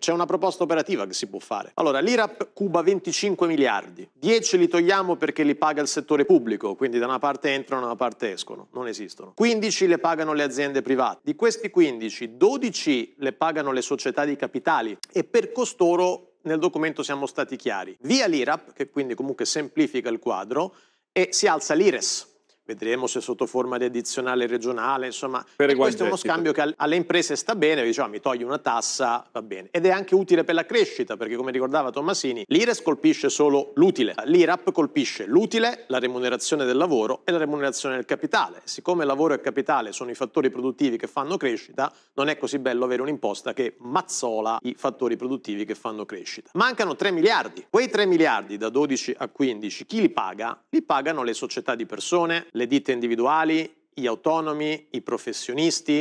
c'è una proposta operativa che si può fare. Allora, l'IRAP cuba 25 miliardi, 10 li togliamo perché li paga il settore pubblico, quindi da una parte entrano, e da una parte escono, non esistono. 15 le pagano le aziende private, di questi 15, 12 le pagano le società di capitali e per costoro nel documento siamo stati chiari. Via l'IRAP, che quindi comunque semplifica il quadro, e si alza l'IRES, vedremo se sotto forma di addizionale regionale, insomma, questo è uno scambio che alle imprese sta bene, diciamo mi togli una tassa, va bene. Ed è anche utile per la crescita, perché come ricordava Tommasini, l'IRES colpisce solo l'utile, l'IRAP colpisce l'utile, la remunerazione del lavoro e la remunerazione del capitale. Siccome lavoro e capitale sono i fattori produttivi che fanno crescita, non è così bello avere un'imposta che mazzola i fattori produttivi che fanno crescita. Mancano 3 miliardi. Quei 3 miliardi da 12 a 15 chi li paga? Li pagano le società di persone, le ditte individuali, gli autonomi, i professionisti,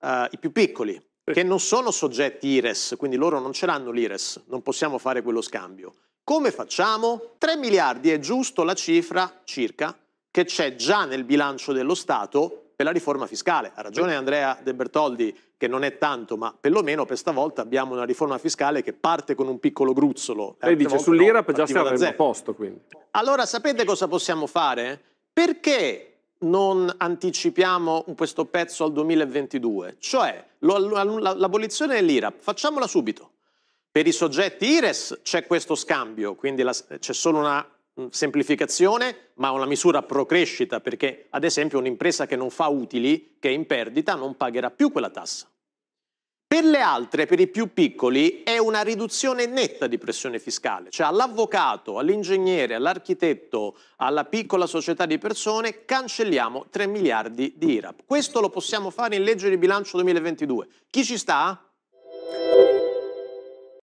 eh, i più piccoli, sì. che non sono soggetti IRES, quindi loro non ce l'hanno l'IRES, non possiamo fare quello scambio. Come facciamo? 3 miliardi è giusto la cifra circa che c'è già nel bilancio dello Stato per la riforma fiscale. Ha ragione Andrea De Bertoldi che non è tanto, ma perlomeno per stavolta abbiamo una riforma fiscale che parte con un piccolo gruzzolo. Lei dice sull'IRAP no, già siamo a posto quindi. Allora sapete cosa possiamo fare? Perché non anticipiamo questo pezzo al 2022? Cioè, l'abolizione dell'IRAP, facciamola subito. Per i soggetti IRES c'è questo scambio, quindi c'è solo una semplificazione, ma una misura pro crescita, perché ad esempio un'impresa che non fa utili, che è in perdita, non pagherà più quella tassa. Per le altre, per i più piccoli, è una riduzione netta di pressione fiscale, cioè all'avvocato, all'ingegnere, all'architetto, alla piccola società di persone cancelliamo 3 miliardi di IRAP. Questo lo possiamo fare in legge di bilancio 2022. Chi ci sta?